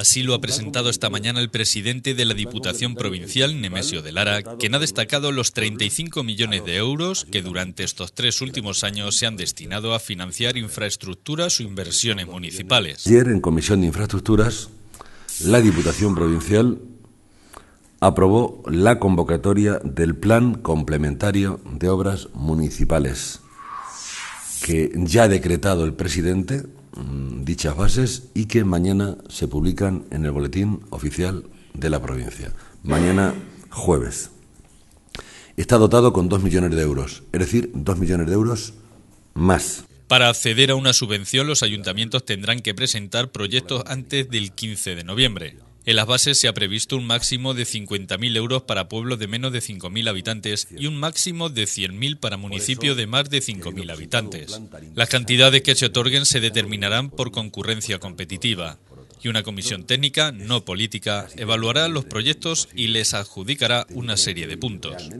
Así lo ha presentado esta mañana el presidente de la Diputación Provincial, Nemesio de Lara, quien ha destacado los 35 millones de euros que durante estos tres últimos años se han destinado a financiar infraestructuras o inversiones municipales. Ayer, en Comisión de Infraestructuras, la Diputación Provincial aprobó la convocatoria del Plan Complementario de Obras Municipales, que ya ha decretado el presidente Mm, dichas bases y que mañana se publican en el boletín oficial de la provincia. Mañana jueves. Está dotado con 2 millones de euros, es decir, 2 millones de euros más. Para acceder a una subvención, los ayuntamientos tendrán que presentar proyectos antes del 15 de noviembre. En las bases se ha previsto un máximo de 50.000 euros para pueblos de menos de 5.000 habitantes y un máximo de 100.000 para municipios de más de 5.000 habitantes. Las cantidades que se otorguen se determinarán por concurrencia competitiva y una comisión técnica, no política, evaluará los proyectos y les adjudicará una serie de puntos.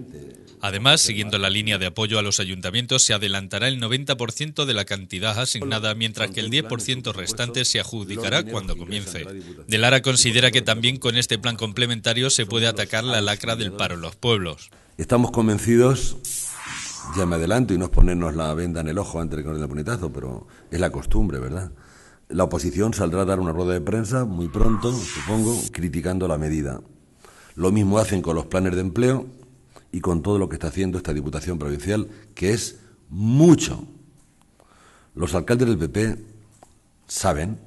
Además, siguiendo la línea de apoyo a los ayuntamientos, se adelantará el 90% de la cantidad asignada, mientras que el 10% restante se adjudicará cuando comience. Delara considera que también con este plan complementario se puede atacar la lacra del paro en los pueblos. Estamos convencidos, ya me adelanto, y no es ponernos la venda en el ojo antes de que el puñetazo, pero es la costumbre, ¿verdad? La oposición saldrá a dar una rueda de prensa muy pronto, supongo, criticando la medida. Lo mismo hacen con los planes de empleo y con todo lo que está haciendo esta Diputación Provincial, que es mucho. Los alcaldes del PP saben,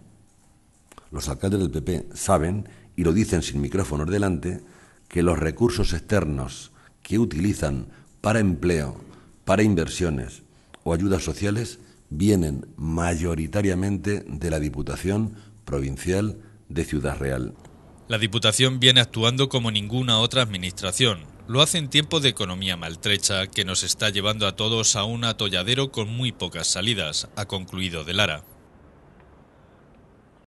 los alcaldes del PP saben, y lo dicen sin micrófonos delante, que los recursos externos que utilizan para empleo, para inversiones o ayudas sociales vienen mayoritariamente de la Diputación Provincial de Ciudad Real. La Diputación viene actuando como ninguna otra administración. Lo hace en tiempo de economía maltrecha que nos está llevando a todos a un atolladero con muy pocas salidas, ha concluido De Lara.